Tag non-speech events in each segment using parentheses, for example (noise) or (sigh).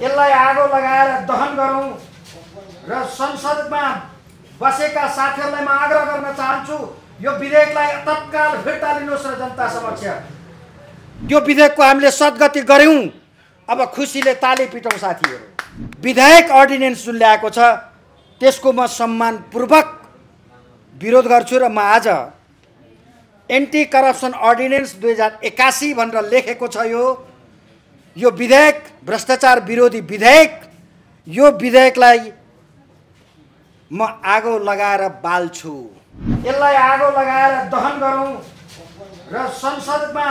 यसलाई आगो लगाएर दहन गरौँ र संसदमा बसेका साथीहरूलाई म आग्रह गर्न चाहन्छु यो विधेयकलाई तत्काल फिर्ता लिनुहोस् र जनता समक्ष यो विधेयकको हामीले सद्गति गऱ्यौँ अब खुसीले ताली पिटौँ साथीहरू विधेयक अर्डिनेन्स जुन ल्याएको छ त्यसको म सम्मानपूर्वक विरोध गर्छु र म आज एन्टी करप्सन अर्डिनेन्स दुई हजार एक्कासी भनेर लेखेको छ यो यो विधेयक भ्रष्टाचार विरोधी विधेयक यो विधेयकलाई म आगो लगाएर बाल्छु यसलाई आगो लगाएर दहन गरौँ र संसदमा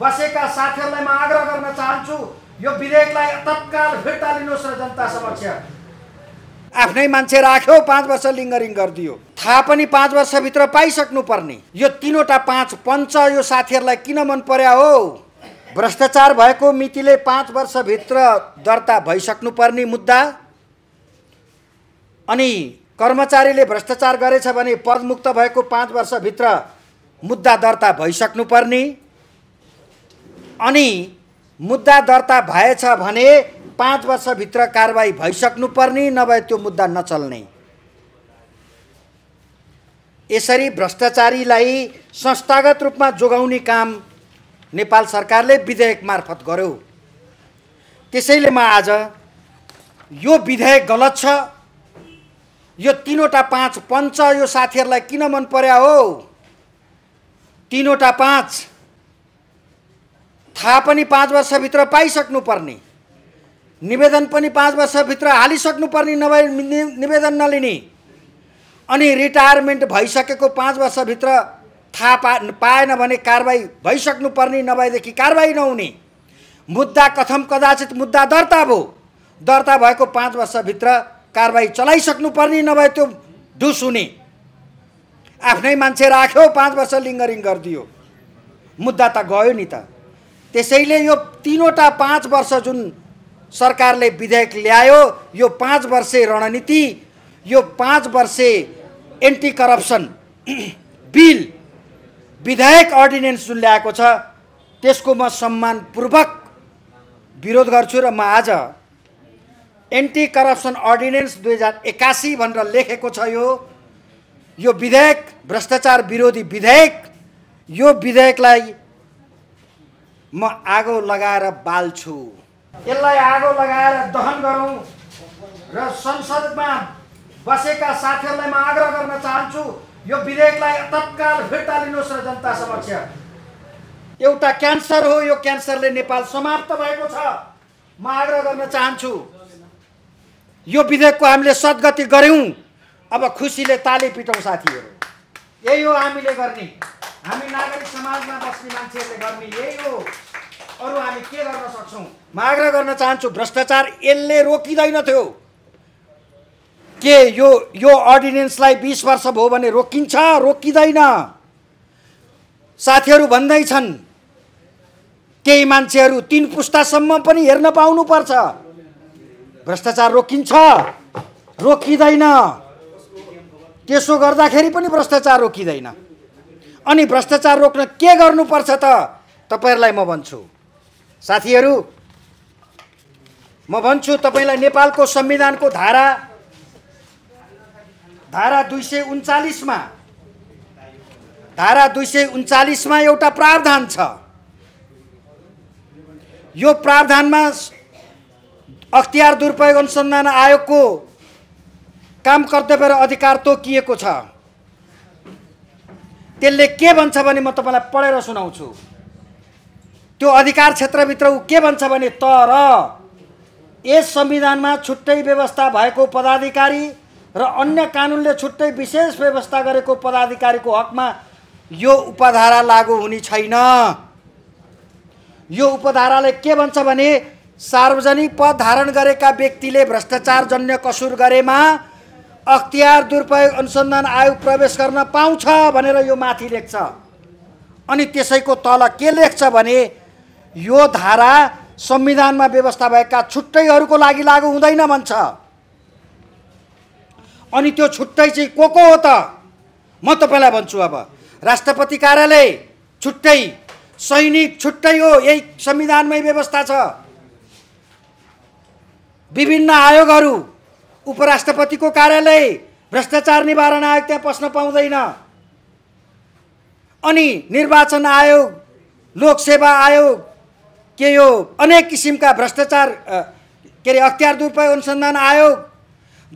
बसेका साथीहरूलाई म आग्रह गर्न चाहन्छु यो विधेयकलाई तत्काल फिर्ता लिनुहोस् र जनता समक्ष आफ्नै मान्छे राख्यो पाँच वर्ष लिङ्गरिङ गरिदियो थाहा पनि पाँच वर्षभित्र पाइसक्नु पर्ने यो तिनवटा पाँच पञ्च यो साथीहरूलाई किन मन पर्या हो भ्रष्टाचार भएको मितिले पाँच वर्षभित्र दर्ता भइसक्नुपर्ने मुद्दा अनि कर्मचारीले भ्रष्टाचार गरेछ भने पदमुक्त भएको पाँच वर्षभित्र मुद्दा दर्ता भइसक्नुपर्ने अनि मुद्दा दर्ता भएछ भने पाँच वर्षभित्र कारवाही भइसक्नुपर्ने नभए त्यो मुद्दा नचल्ने यसरी भ्रष्टाचारीलाई संस्थागत रूपमा जोगाउने काम नेपाल सरकारले विधेयक मार्फत गर्यो त्यसैले म आज यो विधेयक गलत छ यो तिनवटा पाँच पञ्च यो साथीहरूलाई किन मन पर्या हो तिनवटा पाँच थाहा पनि पाँच वर्षभित्र पाइसक्नुपर्ने निवेदन पनि पाँच वर्षभित्र हालिसक्नुपर्ने नभए निवेदन नलिने अनि रिटायरमेन्ट भइसकेको पाँच वर्षभित्र थाहा पा पाएन भने कारवाही भइसक्नुपर्ने नभएदेखि कारवाही नहुने मुद्दा कथम कदाचित मुद्दा दर्ता भयो दर्ता भएको पाँच वर्षभित्र कारवाही चलाइसक्नुपर्ने नभए त्यो ढुस हुने आफ्नै मान्छे राख्यो पाँच वर्ष लिङ्गरिङ गरिदियो मुद्दा त गयो नि त त्यसैले यो तिनवटा पाँच वर्ष जुन सरकारले विधेयक ल्यायो यो पाँच वर्षे रणनीति यो पाँच वर्षे एन्टी करप्सन (clears throat) बिल विधायक अर्डिनेन्स जुन ल्याएको छ त्यसको म सम्मानपूर्वक विरोध गर्छु र म आज एन्टी करप्सन अर्डिनेन्स दुई हजार एक्कासी भनेर लेखेको छ यो यो विधेयक भ्रष्टाचार विरोधी विधेयक यो विधेयकलाई म आगो लगाएर बाल्छु यसलाई आगो लगाएर दहन गरौँ र संसदमा बसेका साथीहरूलाई म आग्रह गर्न चाहन्छु यो विधेयकलाई तत्काल फिर्ता लिनुहोस् र जनता समक्ष एउटा क्यान्सर हो यो क्यान्सरले नेपाल समाप्त भएको छ म आग्रह गर्न चाहन्छु यो विधेयकको हामीले सद्गति गऱ्यौँ अब खुसीले ताली पिटौँ साथीहरू यही हो हामीले गर्ने हामी नागरिक समाजमा बस्ने मान्छेहरूले गर्ने यही हो अरू हामी के गर्न सक्छौँ म आग्रह गर्न चाहन्छु भ्रष्टाचार यसले रोकिँदैन थियो के यो यो अर्डिनेन्सलाई बिस वर्ष भयो भने रोकिन्छ रोकिँदैन साथीहरू भन्दैछन् केही मान्छेहरू तिन पुस्तासम्म पनि हेर्न पाउनुपर्छ भ्रष्टाचार रोकिन्छ रोकिँदैन त्यसो गर्दाखेरि पनि भ्रष्टाचार रोकिँदैन अनि भ्रष्टाचार रोक्न के गर्नुपर्छ त तपाईँहरूलाई म भन्छु साथीहरू म भन्छु तपाईँलाई नेपालको संविधानको धारा धारा दुई सय उन्चालिसमा धारा दुई सय उन्चालिसमा एउटा प्रावधान छ यो प्रावधानमा अख्तियार दुरुपयोग अनुसन्धान आयोगको काम कर्तव्य र अधिकार तोकिएको छ त्यसले के भन्छ भने म तपाईँलाई पढेर सुनाउँछु त्यो अधिकार क्षेत्रभित्र ऊ के भन्छ भने तर यस संविधानमा छुट्टै व्यवस्था भएको पदाधिकारी र अन्य कानुनले छुट्टै विशेष व्यवस्था गरेको पदाधिकारीको हकमा यो उपधारा लागू हुने छैन यो उपधाराले के भन्छ भने सार्वजनिक पद धारण गरेका व्यक्तिले भ्रष्टाचारजन्य कसुर गरेमा अख्तियार दुरुपयोग अनुसन्धान आयोग प्रवेश गर्न पाउँछ भनेर यो माथि लेख्छ अनि त्यसैको तल के लेख्छ भने यो धारा संविधानमा व्यवस्था भएका छुट्टैहरूको लागि लागू हुँदैन भन्छ अनि त्यो छुट्टै चाहिँ को को हो त म तपाईँलाई भन्छु अब राष्ट्रपति कार्यालय छुट्टै सैनिक छुट्टै हो यही संविधानमै व्यवस्था छ विभिन्न आयोगहरू उपराष्ट्रपतिको कार्यालय भ्रष्टाचार निवारण आयोग त्यहाँ पस्न पाउँदैन अनि निर्वाचन आयोग लोकसेवा आयोग के यो अनेक किसिमका भ्रष्टाचार के अरे अख्तियार दुरुपयोग अनुसन्धान आयोग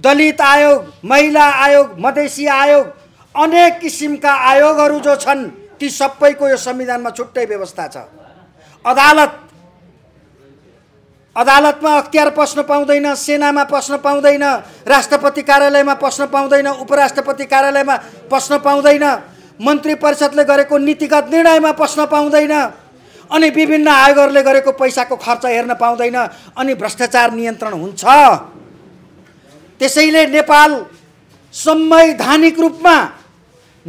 दलित आयोग महिला आयोग मधेसी आयोग अनेक किसिमका आयोगहरू जो छन् ती सबैको यो संविधानमा छुट्टै व्यवस्था छ अदालत अदालतमा अख्तियार पस्न पाउँदैन सेनामा पस्न पाउँदैन राष्ट्रपति कार्यालयमा पस्न पाउँदैन उपराष्ट्रपति कार्यालयमा पस्न पाउँदैन मन्त्री परिषदले गरेको नीतिगत निर्णयमा पस्न पाउँदैन अनि विभिन्न आयोगहरूले गरेको पैसाको खर्च हेर्न पाउँदैन अनि भ्रष्टाचार नियन्त्रण हुन्छ त्यसैले नेपाल संवैधानिक रूपमा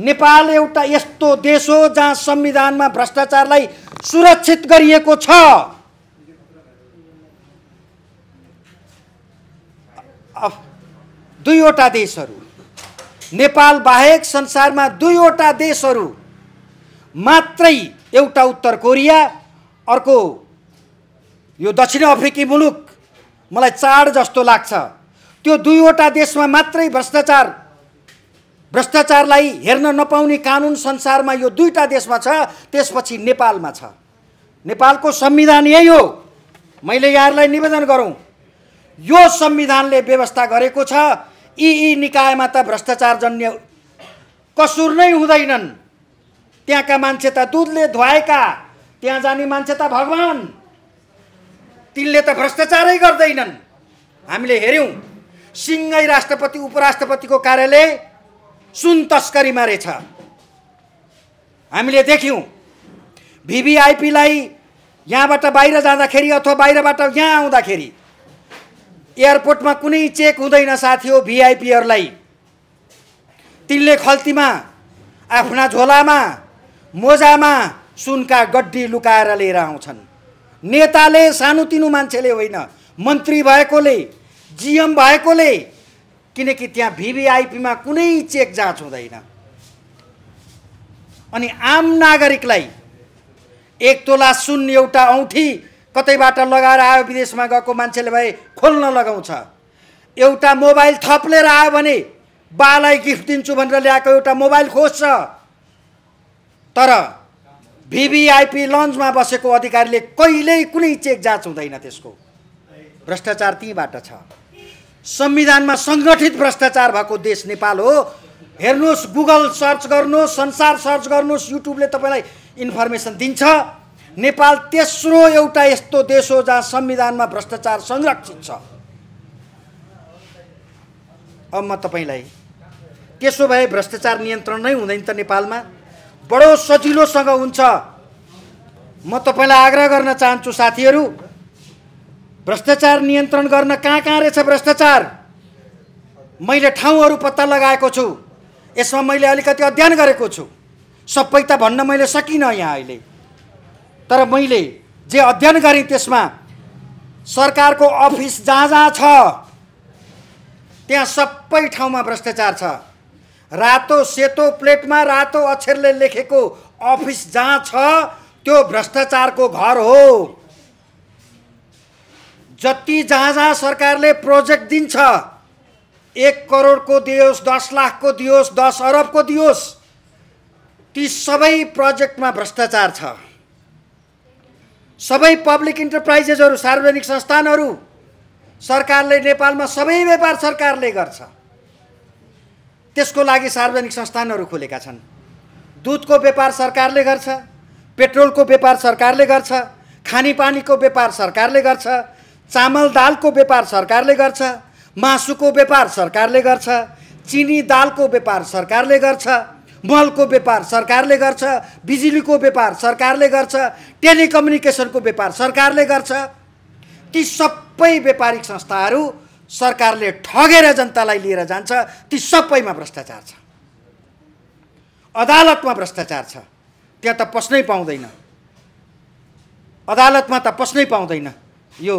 नेपाल एउटा यस्तो देश हो जहाँ संविधानमा भ्रष्टाचारलाई सुरक्षित गरिएको छ दुईवटा देशहरू नेपाल बाहेक संसारमा दुईवटा देशहरू मात्रै एउटा उत्तर कोरिया अर्को यो दक्षिण अफ्रिकी मुलुक मलाई चाड जस्तो लाग्छ त्यो दुईवटा देशमा मात्रै भ्रष्टाचार भ्रष्टाचारलाई हेर्न नपाउने कानुन संसारमा यो दुईवटा देशमा छ त्यसपछि नेपालमा छ नेपालको संविधान यही हो मैले यहाँहरूलाई निवेदन गरौँ यो संविधानले व्यवस्था गरेको छ यी यी निकायमा त भ्रष्टाचारजन्य कसुर नै हुँदैनन् त्यहाँका मान्छे त दुधले धुवाएका त्यहाँ जाने मान्छे त भगवान् तिनले त भ्रष्टाचारै गर्दैनन् हामीले हेऱ्यौँ सिङ्गै राष्ट्रपति उपराष्ट्रपतिको कार्यालय सुन तस्करीमा रहेछ हामीले देख्यौँ भिभिआइपीलाई यहाँबाट बाहिर जाँदाखेरि अथवा बाहिरबाट यहाँ आउँदाखेरि एयरपोर्टमा कुनै चेक हुँदैन साथी हो भिआइपीहरूलाई तिनले खल्तीमा आफ्ना झोलामा मोजामा सुनका गड्डी लुकाएर लिएर आउँछन् नेताले सानोतिनो मान्छेले होइन मन्त्री भएकोले जिएम भएकोले किनकि त्यहाँ भिभिआइपीमा कुनै चेक जाँच हुँदैन अनि आम नागरिकलाई एक तोला सुन एउटा औँठी कतैबाट लगाएर आयो विदेशमा गएको मान्छेले भए खोल्न लगाउँछ एउटा मोबाइल थप्लेर आयो भने बालाई गिफ्ट दिन्छु भनेर ल्याएको एउटा मोबाइल खोज्छ तर भिभिआइपी लन्चमा बसेको अधिकारीले कहिल्यै कुनै चेक जाँच हुँदैन त्यसको भ्रष्टाचार त्यहीँबाट छ संविधानमा सङ्गठित भ्रष्टाचार भएको देश नेपाल हो हेर्नुहोस् गुगल सर्च गर्नुहोस् संसार सर्च गर्नुहोस् युट्युबले तपाईँलाई इन्फर्मेसन दिन्छ नेपाल तेस्रो एउटा यस्तो देश हो जहाँ संविधानमा भ्रष्टाचार संरक्षित छ अब म तपाईँलाई त्यसो भए भ्रष्टाचार नियन्त्रण नै हुँदैन त नेपालमा बडो सजिलोसँग हुन्छ म तपाईँलाई आग्रह गर्न चाहन्छु साथीहरू भ्रष्टाचार नियन्त्रण गर्न कहाँ कहाँ रहेछ भ्रष्टाचार मैले ठाउँहरू पत्ता लगाएको छु यसमा मैले अलिकति अध्ययन गरेको छु सबै त भन्न मैले सकिनँ यहाँ अहिले तर मैले जे अध्ययन गरेँ त्यसमा सरकारको अफिस जहाँ जहाँ छ त्यहाँ सबै ठाउँमा भ्रष्टाचार छ रातो सेतो प्लेटमा रातो अक्षरले लेखेको अफिस जहाँ छ त्यो भ्रष्टाचारको घर हो जति जहाँ जहाँ सरकारले प्रोजेक्ट दिन्छ एक करोडको दियोस् दस लाखको दियोस् दस अरबको दियोस् ती सबै प्रोजेक्टमा भ्रष्टाचार छ सबै पब्लिक इन्टरप्राइजेसहरू सार्वजनिक संस्थानहरू सरकारले नेपालमा सबै व्यापार सरकारले गर्छ त्यसको लागि सार्वजनिक संस्थानहरू खोलेका छन् दुधको व्यापार सरकारले गर्छ पेट्रोलको व्यापार सरकारले गर्छ खानेपानीको व्यापार सरकारले गर्छ चामल दालको व्यापार सरकारले गर्छ मासुको व्यापार सरकारले गर्छ चिनी दालको व्यापार सरकारले गर्छ मलको व्यापार सरकारले गर्छ बिजुलीको व्यापार सरकारले गर्छ टेलिकम्युनिकेसनको व्यापार सरकारले गर्छ ती सबै व्यापारिक संस्थाहरू सरकारले ठगेर जनतालाई लिएर जान्छ ती सबैमा भ्रष्टाचार छ अदालतमा भ्रष्टाचार छ त्यहाँ त पस्नै पाउँदैन अदालतमा त पस्नै पाउँदैन यो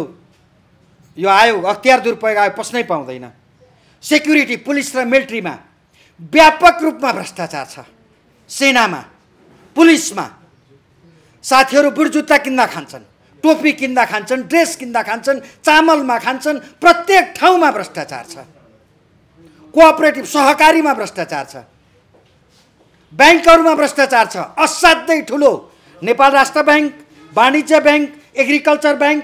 यो आयोग अख्तियार दुरुपयोग आयोग पस्नै पाउँदैन सेक्युरिटी पुलिस र मिलिट्रीमा व्यापक रूपमा भ्रष्टाचार छ सेनामा पुलिसमा साथीहरू जुत्ता किन्दा खान्छन् टोपी किन्दा खान्छन् ड्रेस किन्दा खान्छन् चामलमा खान्छन् प्रत्येक ठाउँमा भ्रष्टाचार छ कोअपरेटिभ सहकारीमा भ्रष्टाचार छ ब्याङ्कहरूमा भ्रष्टाचार छ असाध्यै ठुलो नेपाल राष्ट्र ब्याङ्क वाणिज्य ब्याङ्क एग्रिकल्चर ब्याङ्क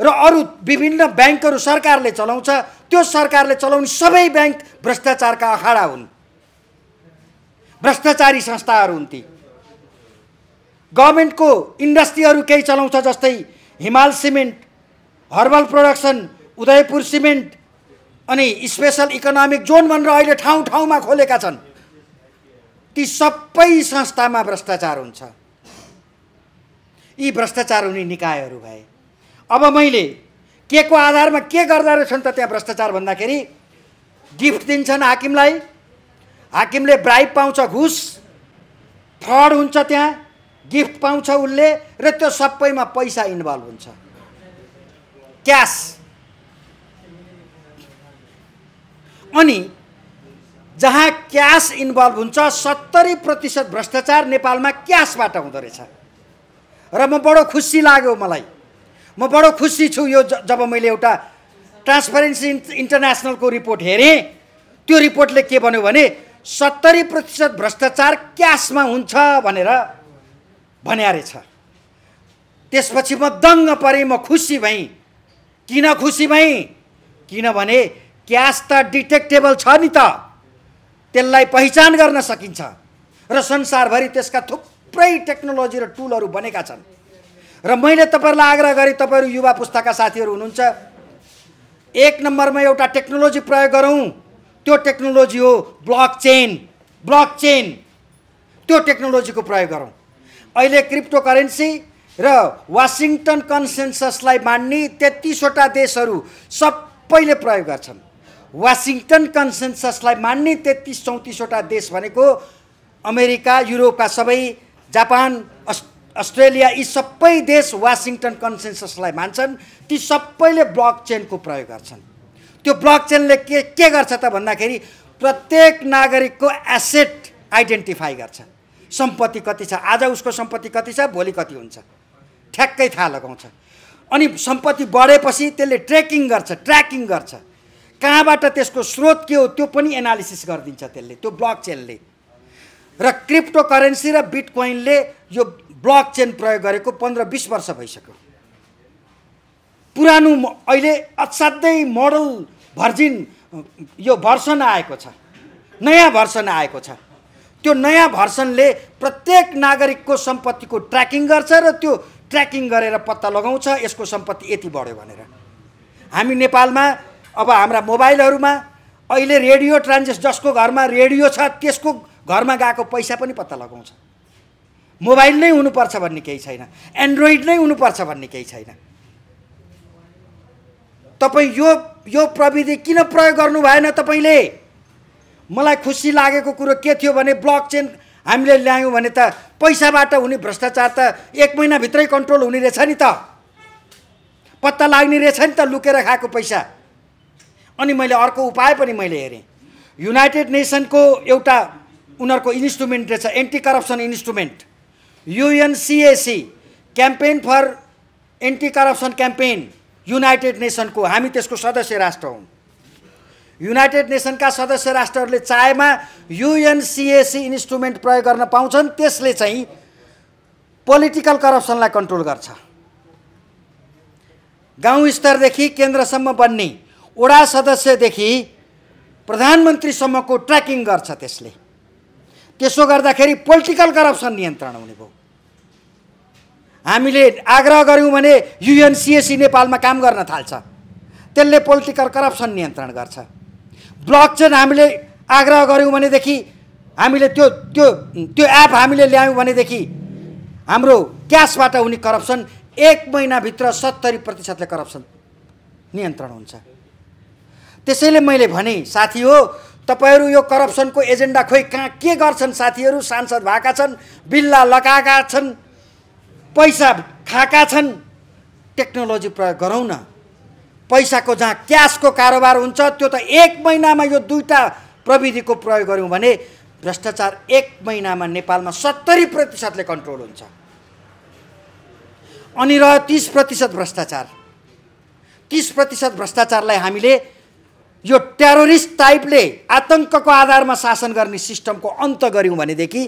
र अरू विभिन्न ब्याङ्कहरू सरकारले चलाउँछ त्यो सरकारले चलाउने सबै ब्याङ्क भ्रष्टाचारका अखाडा हुन् भ्रष्टाचारी संस्थाहरू हुन् ती गभर्मेन्टको इन्डस्ट्रीहरू केही चलाउँछ जस्तै Himal cement herbal production Udaypur cement अनि स्पेसल इकोनोमिक जोन भनेर अहिले ठाउँ ठाउँमा खोलेका छन् ती सबै संस्थामा भ्रष्टाचार हुन्छ यी भ्रष्टाचार हुने निकायहरू भए अब मैले के को आधारमा के गर्दा रहेछन् त त्यहाँ भ्रष्टाचार भन्दाखेरि गिफ्ट दिन्छन् हाकिमलाई हाकिमले ब्राइब पाउँछ घुस फ्रड हुन्छ त्यहाँ गिफ्ट पाउँछ उसले र त्यो सबैमा पैसा इन्भल्भ हुन्छ क्यास अनि जहाँ क्यास इन्भल्भ हुन्छ सत्तरी प्रतिशत भ्रष्टाचार नेपालमा क्यासबाट हुँदो रहेछ र म बडो खुसी लाग्यो मलाई म बडो खुसी छु यो जब मैले एउटा ट्रान्सपरेन्सी इन्टरनेसनलको रिपोर्ट हेरेँ त्यो रिपोर्टले के भन्यो भने सत्तरी प्रतिशत भ्रष्टाचार क्यासमा हुन्छ भनेर भन्या रहेछ त्यसपछि म दङ्ग परेँ म खुसी भएँ किन खुसी भएँ किनभने क्यास त डिटेक्टेबल छ नि त त्यसलाई पहिचान गर्न सकिन्छ र संसारभरि त्यसका थुप्रै टेक्नोलोजी र टुलहरू बनेका छन् र मैले तपाईँहरूलाई आग्रह गरेँ तपाईँहरू युवा पुस्ताका साथीहरू हुनुहुन्छ एक नम्बरमा एउटा टेक्नोलोजी प्रयोग गरौँ त्यो टेक्नोलोजी हो ब्लक चेन ब्लक चेन त्यो टेक्नोलोजीको प्रयोग गरौँ अहिले क्रिप्टो करेन्सी र वासिङटन कन्सेन्ससलाई मान्ने तेत्तिसवटा देशहरू सबैले प्रयोग गर्छन् वासिङटन कन्सेन्ससलाई मान्ने तेत्तिस चौतिसवटा देश भनेको अमेरिका युरोपका सबै जापान अस् अस्ट्रेलिया यी सबै देश वासिङटन कन्सेन्सलाई मान्छन् ती सबैले ब्लक चेनको प्रयोग गर्छन् त्यो ब्लक चेनले के के गर्छ त भन्दाखेरि प्रत्येक नागरिकको एसेट आइडेन्टिफाई गर्छ सम्पत्ति कति छ आज उसको सम्पत्ति कति छ भोलि कति हुन्छ ठ्याक्कै थाहा लगाउँछ अनि सम्पत्ति बढेपछि त्यसले ट्रेकिङ गर्छ ट्र्याकिङ गर्छ कहाँबाट त्यसको स्रोत के हो त्यो पनि एनालिसिस गरिदिन्छ त्यसले त्यो ब्लक चेनले र क्रिप्टो करेन्सी र बिट कोइनले यो ब्लक चेन प्रयोग गरेको पन्ध्र बिस वर्ष भइसक्यो पुरानो अहिले असाध्यै मोडल भर्जिन यो भर्सन आएको छ नयाँ भर्सन आएको छ त्यो नयाँ भर्सनले प्रत्येक नागरिकको सम्पत्तिको ट्र्याकिङ गर्छ र त्यो ट्र्याकिङ गरेर पत्ता लगाउँछ यसको सम्पत्ति यति बढ्यो भनेर हामी नेपालमा अब हाम्रा मोबाइलहरूमा अहिले रेडियो ट्रान्जेस्ट जसको घरमा रेडियो छ त्यसको घरमा गएको पैसा पनि पत्ता लगाउँछ मोबाइल नै हुनुपर्छ भन्ने केही छैन एन्ड्रोइड नै हुनुपर्छ भन्ने केही छैन तपाईँ यो यो प्रविधि किन प्रयोग गर्नु भएन तपाईँले मलाई खुसी लागेको कुरो के थियो भने ब्लक चेन हामीले ल्यायौँ भने त पैसाबाट हुने भ्रष्टाचार त एक महिनाभित्रै कन्ट्रोल हुने रहेछ नि त पत्ता लाग्ने रहेछ नि त लुकेर खाएको पैसा अनि मैले अर्को उपाय पनि मैले हेरेँ युनाइटेड नेसनको एउटा उनीहरूको इन्स्ट्रुमेन्ट रहेछ anti corruption instrument UNCAC campaign for anti corruption campaign united नेसनको हामी त्यसको सदस्य राष्ट्र हौँ युनाइटेड नेसनका सदस्य राष्ट्रहरूले चाहेमा युएनसिएसी इन्स्ट्रुमेन्ट प्रयोग गर्न पाउँछन् त्यसले चाहिँ पोलिटिकल करप्सनलाई कन्ट्रोल गर्छ गाउँ स्तरदेखि केन्द्रसम्म बन्ने वडा सदस्यदेखि प्रधानमन्त्रीसम्मको ट्र्याकिङ गर्छ त्यसले त्यसो गर्दाखेरि पोलिटिकल करप्सन नियन्त्रण हुने भयो हामीले आग्रह गऱ्यौँ भने युएनसिएसी नेपालमा काम गर्न थाल्छ त्यसले पोलिटिकल करप्सन नियन्त्रण गर्छ ब्लक चेन हामीले आग्रह गऱ्यौँ भनेदेखि हामीले त्यो त्यो त्यो एप हामीले ल्यायौँ भनेदेखि हाम्रो क्यासबाट हुने करप्सन एक महिनाभित्र सत्तरी प्रतिशतले करप्सन नियन्त्रण हुन्छ त्यसैले मैले भने साथी हो तपाईँहरू यो करप्सनको एजेन्डा खोइ कहाँ के गर्छन् साथीहरू सांसद भएका छन् बिल्ला लगाएका छन् पैसा खाएका छन् टेक्नोलोजी प्रयोग गरौँ न पैसाको जहाँ क्यासको कारोबार हुन्छ त्यो त एक महिनामा यो दुईवटा प्रविधिको प्रयोग गऱ्यौँ भने भ्रष्टाचार एक महिनामा नेपालमा सत्तरी प्रतिशतले कन्ट्रोल हुन्छ अनि रह्यो तिस प्रतिशत भ्रष्टाचार तिस प्रतिशत भ्रष्टाचारलाई हामीले यो टेरोरिस्ट टाइपले आतङ्कको आधारमा शासन गर्ने सिस्टमको अन्त गऱ्यौँ भनेदेखि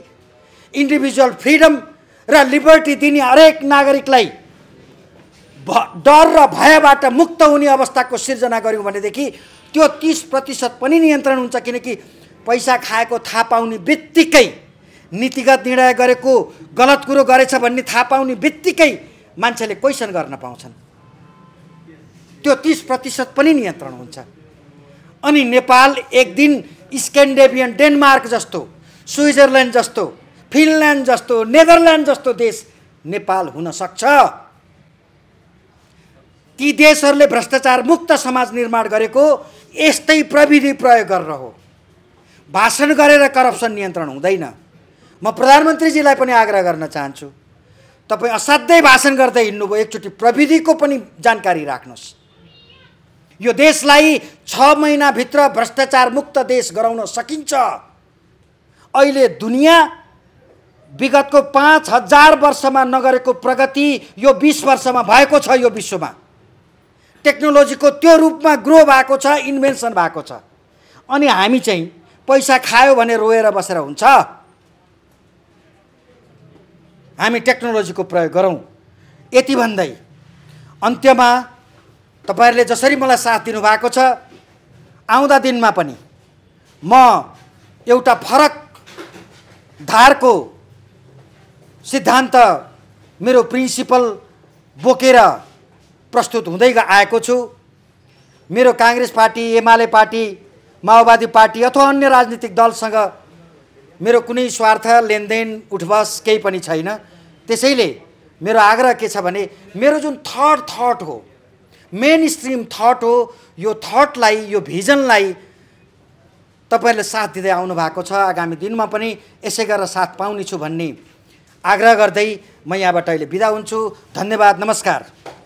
इन्डिभिजुअल फ्रिडम र लिबर्टी दिने हरेक नागरिकलाई डर र भयबाट मुक्त हुने अवस्थाको सिर्जना गऱ्यौँ भनेदेखि त्यो तिस प्रतिशत पनि नियन्त्रण हुन्छ किनकि पैसा खाएको थाहा पाउने बित्तिकै नीतिगत निर्णय गरेको गलत कुरो गरेछ भन्ने थाहा पाउने बित्तिकै मान्छेले क्वेसन गर्न पाउँछन् त्यो तिस प्रतिशत पनि नियन्त्रण हुन्छ अनि नेपाल एक दिन स्क्यान्डेभियन डेनमार्क जस्तो स्विजरल्यान्ड जस्तो फिनल्यान्ड जस्तो नेदरल्यान्ड जस्तो देश नेपाल हुन सक्छ ती देशहरूले भ्रष्टाचार मुक्त समाज निर्माण गरेको यस्तै प्रविधि प्रयोग गरेर हो भाषण गरेर करप्सन नियन्त्रण हुँदैन म प्रधानमन्त्रीजीलाई पनि आग्रह गर्न चाहन्छु तपाईँ असाध्यै भाषण गर्दै हिँड्नुभयो एकचोटि प्रविधिको पनि जानकारी राख्नुहोस् यो देशलाई छ महिनाभित्र भ्रष्टाचार मुक्त देश गराउन सकिन्छ अहिले दुनियाँ विगतको पाँच हजार वर्षमा नगरेको प्रगति यो बिस वर्षमा भएको छ यो विश्वमा टेक्नोलोजीको त्यो रूपमा ग्रो भएको छ इन्भेन्सन भएको छ अनि हामी चाहिँ पैसा खायो भने रोएर बसेर हुन्छ हामी टेक्नोलोजीको प्रयोग गरौँ यति भन्दै अन्त्यमा तपाईँहरूले जसरी मलाई साथ दिनुभएको छ आउँदा दिनमा पनि म एउटा फरक धारको सिद्धान्त मेरो प्रिन्सिपल बोकेर प्रस्तुत हुँदै आएको छु मेरो काङ्ग्रेस पार्टी एमाले पार्टी माओवादी पार्टी अथवा अन्य राजनीतिक दलसँग मेरो कुनै स्वार्थ लेनदेन उठबस केही पनि छैन त्यसैले मेरो आग्रह के छ भने मेरो जुन थर्ड थट हो मेन स्ट्रिम थट हो यो थटलाई यो भिजनलाई तपाईँहरूले साथ दिँदै आउनु भएको छ आगामी दिनमा पनि यसै गरेर साथ पाउनेछु भन्ने आग्रह गर्दै म यहाँबाट अहिले बिदा हुन्छु धन्यवाद नमस्कार